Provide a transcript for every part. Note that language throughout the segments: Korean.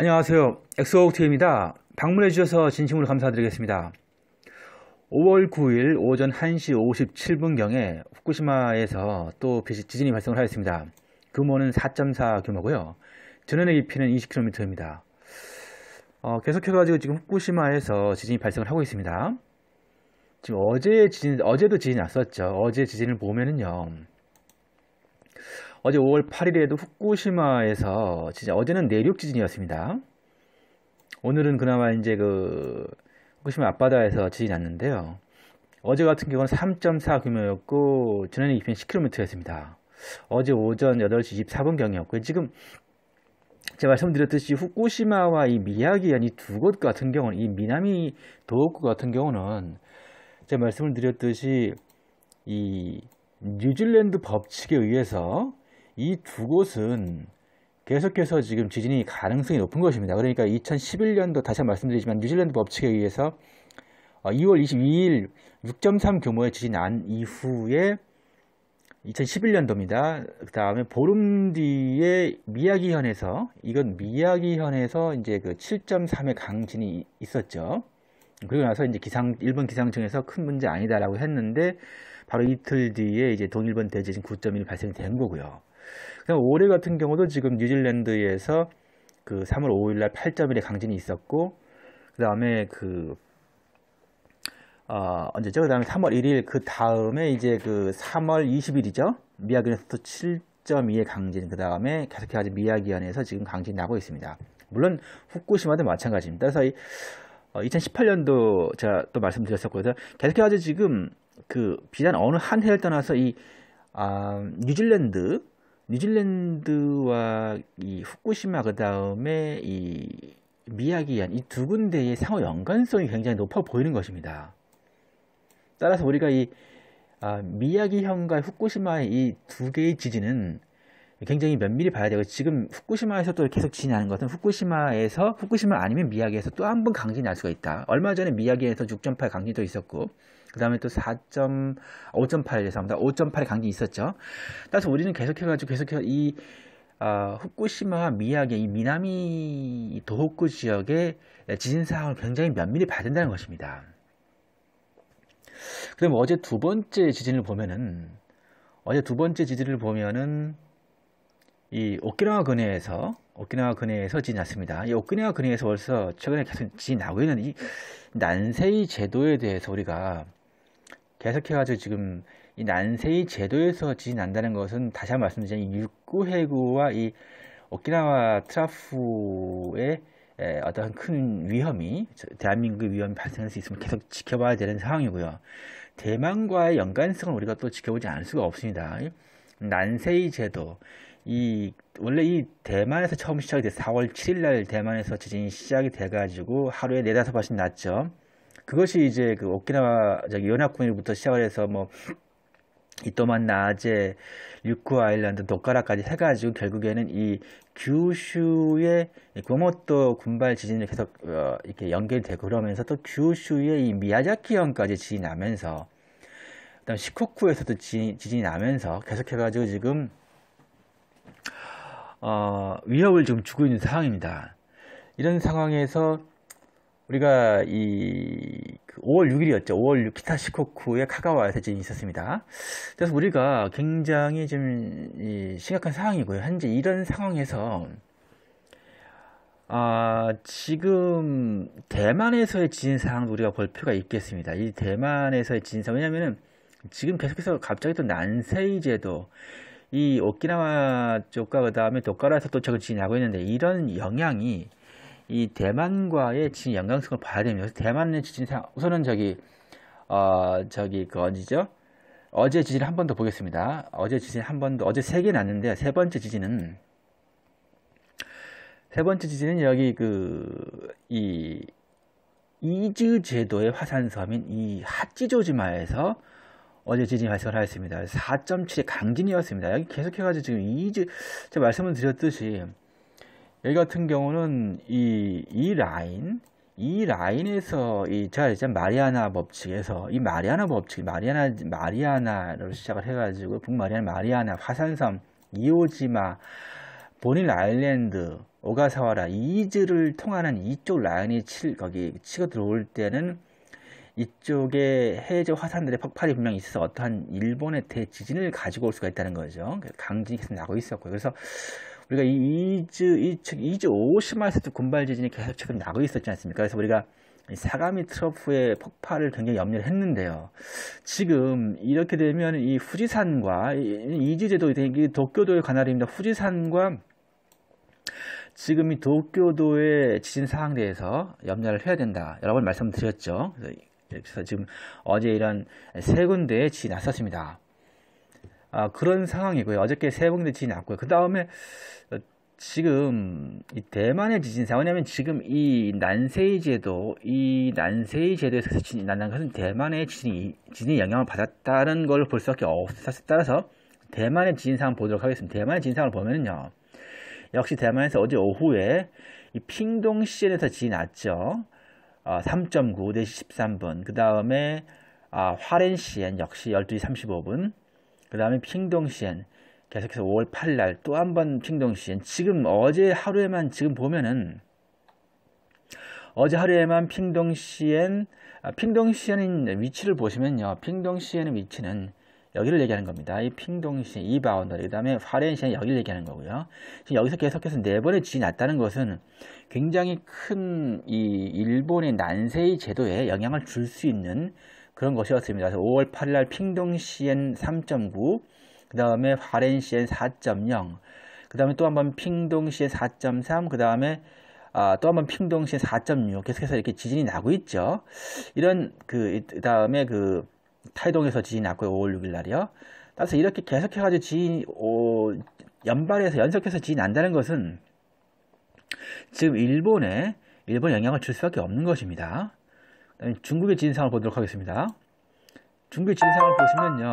안녕하세요. 엑소옥트입니다. 방문해 주셔서 진심으로 감사드리겠습니다. 5월 9일 오전 1시 57분경에 후쿠시마에서 또 지진이 발생을 하였습니다. 규모는 4.4 규모고요. 전원의 깊이는 20km입니다. 어, 계속해가지고 지금 후쿠시마에서 지진이 발생을 하고 있습니다. 지금 어제 지진, 어제도 지진이 났었죠. 어제 지진을 보면은요. 어제 5월 8일에도 후쿠시마에서 진짜 어제는 내륙 지진이었습니다. 오늘은 그나마 이제 그 후쿠시마 앞바다에서 지진이 났는데요. 어제 같은 경우는 3.4 규모였고 전에는 210km였습니다. 어제 오전 8시 24분경이었고요. 지금 제가 말씀드렸듯이 후쿠시마와 이 미야기현 이두 곳 같은 경우는 이 미나미 도호쿠 같은 경우는 제가 말씀을 드렸듯이 이 뉴질랜드 법칙에 의해서 이두 곳은 계속해서 지금 지진이 가능성이 높은 것입니다. 그러니까 2011년도 다시 말씀드리지만 뉴질랜드 법칙에 의해서 2월 22일 6.3 규모의 지진이 난 이후에 2011년도입니다. 그 다음에 보름 뒤에 미야기현에서 이건 미야기현에서 이제 그 7.3의 강진이 있었죠. 그리고 나서 이제 기상 일본 기상청에서 큰 문제 아니다라고 했는데 바로 이틀 뒤에 이제 동일본 대지진 9.1이 발생된 거고요. 올해 같은 경우도 지금 뉴질랜드에서 그 3월 5일 날 8.1의 강진이 있었고 그다음에 그 어, 언제죠? 그다음에 3월 1일 그 다음에 이제 그 3월 20일이죠. 미야기에서 현또 7.2의 강진 그다음에 계속해 서 미야기현에서 지금 강진이 나고 있습니다. 물론 후쿠시마도 마찬가지입니다. 그래서 이, 어, 2018년도 제가 또 말씀드렸었고 그래 계속해 서지 지금 그 비단 어느 한 해를 떠나서 이 아, 뉴질랜드 뉴질랜드와 이 후쿠시마 그 다음에 이 미야기현 이 두 군데의 상호 연관성이 굉장히 높아 보이는 것입니다. 따라서 우리가 이 아, 미야기현과 후쿠시마의 이 두 개의 지진은 굉장히 면밀히 봐야 되고 지금 후쿠시마에서도 계속 지진이 나는 것은 후쿠시마에서 후쿠시마 아니면 미야기에서 또 한 번 강진이 날 수가 있다. 얼마 전에 미야기에서 6.8 강진도 있었고 그 다음에 또 4.5.8예상합니다 5.8의 강진이 있었죠. 따라서 우리는 계속해가지고 계속해서 이 어, 후쿠시마와 미야기의 이 미나미 도호쿠 지역의 지진 상황을 굉장히 면밀히 봐야 된다는 것입니다. 그럼 어제 두 번째 지진을 보면은 어제 두 번째 지진을 보면은 이 오키나와 근해에서 오키나와 근해에서 지진 났습니다. 이 오키나와 근해에서 벌써 최근에 계속 지진 나고 있는 이 난세이 제도에 대해서 우리가 계속해가지고 지금 이 난세이 제도에서 지진 난다는 것은 다시 한번 말씀드리자면 이 육구해구와 이 오키나와 트라프의 어떠한 큰 위험이 대한민국의 위험이 발생할 수 있으면 계속 지켜봐야 되는 상황이고요. 대만과의 연관성을 우리가 또 지켜보지 않을 수가 없습니다. 난세이 제도 이 원래 이 대만에서 처음 시작이 돼 4월 7일 날 대만에서 지진이 시작이 돼가지고 하루에 네다섯 번씩 났죠. 그것이 이제 그 오키나와 저기 연합군으로부터 시작을 해서 뭐 이또만 나제 육쿠 아일랜드 도카라까지 해가지고 결국에는 이 규슈의 고모또 군발 지진이 계속 어, 이렇게 연결되고 그러면서 또 규슈의 이 미야자키현까지 지진이 나면서 그다음 시코쿠에서도 지진이, 지진이 나면서 계속해가지고 지금 어, 위협을 지금 주고 있는 상황입니다. 이런 상황에서 우리가 이 5월 그 6일이었죠. 5월 6일 기타 시코쿠의 카가와에서 지금 있었습니다. 그래서 우리가 굉장히 좀 심각한 상황이고요. 현재 이런 상황에서 아, 지금 대만에서의 지진 상황도 우리가 볼 필요가 있겠습니다. 이 대만에서의 지진 상황 왜냐면은 지금 계속해서 갑자기 또 난세이 제도 이 오키나와 쪽과 그다음에 도쿄라에서 또 최근 지진이 나고 있는데 이런 영향이 이 대만과의 지진 연관성을 봐야 됩니다. 그래서 대만의 지진 상 우선은 저기 어 저기 그 어디죠? 어제 지진 한 번 더 보겠습니다. 어제 지진 한 번 더 어제 세 개 났는데 세 번째 지진은 세 번째 지진은 여기 그이 이즈 제도의 화산섬인 이핫찌조지마에서 어제 지진이 발생하였습니다. 을 4.7의 강진이었습니다. 여기 계속해가지고 지금 이즈 제가 말씀을 드렸듯이 여기 같은 경우는 이, 이 라인, 이 라인에서 이 제가 이제 마리아나 법칙에서 이 마리아나 법칙, 마리아나 마리아나로 시작을 해가지고 북마리아나 마리아나 화산섬, 이오지마, 본인 아일랜드, 오가사와라 이즈를 통하는 이쪽 라인이 칠 거기 치고 들어올 때는 이쪽에 해저 화산들의 폭발이 분명히 있어서 어떠한 일본의 대지진을 가지고 올 수가 있다는 거죠. 강진이 계속 나고 있었고요. 그래서 우리가 이 2주, 2주, 2주 50만 세트 군발 지진이 계속 최근 나고 있었지 않습니까? 그래서 우리가 사가미 트러프의 폭발을 굉장히 염려를 했는데요. 지금 이렇게 되면 이 후지산과 이지제도 이게 도쿄도의 관할입니다. 후지산과 지금 이 도쿄도의 지진 상황에 대해서 염려를 해야 된다. 여러 번 말씀드렸죠. 그래서 지금 어제 이런 세 군데의 지진이 났었습니다. 아, 그런 상황이고요. 어저께 세봉대 지진이 났고요. 그 다음에 어, 지금 이 대만의 지진사 왜냐면 지금 이 난세이 제도 이 난세이 제도에서 지진이 난다는 것은 대만의 지진이 지진이 영향을 받았다는 걸 볼 수밖에 없어서 따라서 대만의 지진 상황 보도록 하겠습니다. 대만의 지진 상황을 보면은요. 역시 대만에서 어제 오후에 이 핑동 시에서 지진이 났죠. 어, 3.9, 4시 13분. 그 다음에 아, 화렌시엔 역시 12시 35분. 그 다음에 핑동시엔 계속해서 5월 8일 날 또 한 번 핑동시엔 지금 어제 하루에만 지금 보면은 어제 하루에만 핑동시엔 아, 핑동시엔인 위치를 보시면요 핑동시엔의 위치는 여기를 얘기하는 겁니다. 이 핑동시엔, 이 바운더리, 그 다음에 화렌시엔 여기를 얘기하는 거고요. 지금 여기서 계속해서 네 번의 지진이 났다는 것은 굉장히 큰 이 일본의 난세의 제도에 영향을 줄 수 있는 그런 것이었습니다. 그래서 5월 8일 날 핑동시엔 3.9, 그 다음에 화렌시엔 4.0, 그 다음에 또 한번 핑동시엔 4.3, 그 다음에 아, 또한번 핑동시엔 4.6 계속해서 이렇게 지진이 나고 있죠. 이런 그 다음에 그 타이동에서 지진이 났고요. 5월 6일 날이요. 따라서 이렇게 계속해가지고 지진 오, 연발해서 연속해서 지진이 난다는 것은 지금 일본에 일본 영향을 줄 수밖에 없는 것입니다. 중국의 진상을 보도록 하겠습니다. 중국의 진상을 보시면요.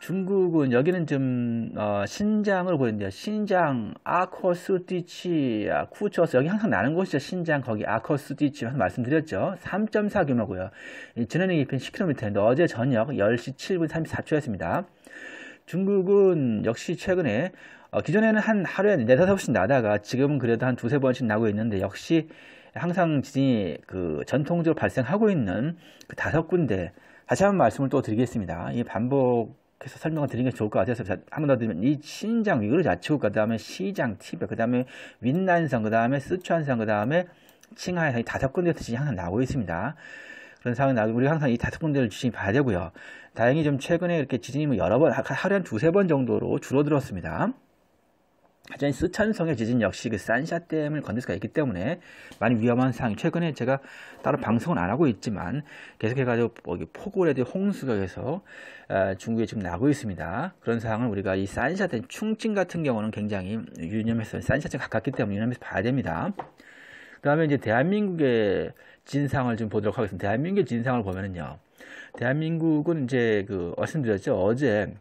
중국은 여기는 좀 어, 신장을 보는데요. 신장, 아코스티치, 쿠처스 여기 항상 나는 곳이죠. 신장 거기 아코스티치 말씀드렸죠. 3.4 규모고요. 지난해 입힌 10km인데 어제 저녁 10시 7분 34초였습니다. 중국은 역시 최근에 어, 기존에는 한 하루에 4, 5씩 나다가 지금은 그래도 한 두세 번씩 나고 있는데 역시 항상 지진이 그 전통적으로 발생하고 있는 그 다섯 군데 다시 한 번 말씀을 또 드리겠습니다. 이 반복해서 설명을 드리는 게 좋을 것 같아서 한번 더 드리면 이 신장 위구르 자치구 그다음에 시장 티베 그다음에 윈난성 그다음에 스촨성 그다음에 칭하이 이 다섯 군데에서 지진이 항상 나오고 있습니다. 그런 상황이 나고 우리가 항상 이 다섯 군데를 지진이 봐야 되고요. 다행히 좀 최근에 이렇게 지진이 뭐 여러 번 하루에 한 두세 번 정도로 줄어들었습니다. 하지만 쓰천성의 지진 역시 그 산샤댐을 건들 수가 있기 때문에 많이 위험한 상황. 최근에 제가 따로 방송은 안 하고 있지만 계속해가지고 폭우라도 홍수가 해서 중국에 지금 나고 있습니다. 그런 상황을 우리가 이 산샤댐 충칭 같은 경우는 굉장히 유념해서 산샤댐 가깝기 때문에 유념해서 봐야 됩니다. 그 다음에 이제 대한민국의 진상을 좀 보도록 하겠습니다. 대한민국의 진상을 보면은요. 대한민국은 이제 그 말씀드렸죠. 어제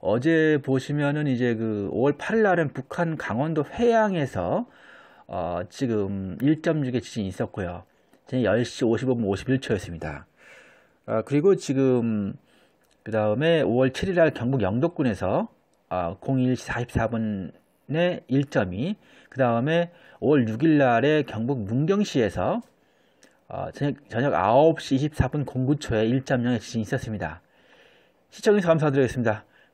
어제 보시면은 이제 그 5월 8일 날은 북한 강원도 회양에서 어 지금 1.6의 지진이 있었고요. 지금 10시 55분 51초였습니다. 아 그리고 지금 그 다음에 5월 7일 날 경북 영덕군에서 아 01시 44분에 1.2, 그 다음에 5월 6일 날에 경북 문경시에서 어, 저녁, 9시 24분 09초에 1.0의 지진이 있었습니다. 시청해서 주셔 감사드리겠습니다.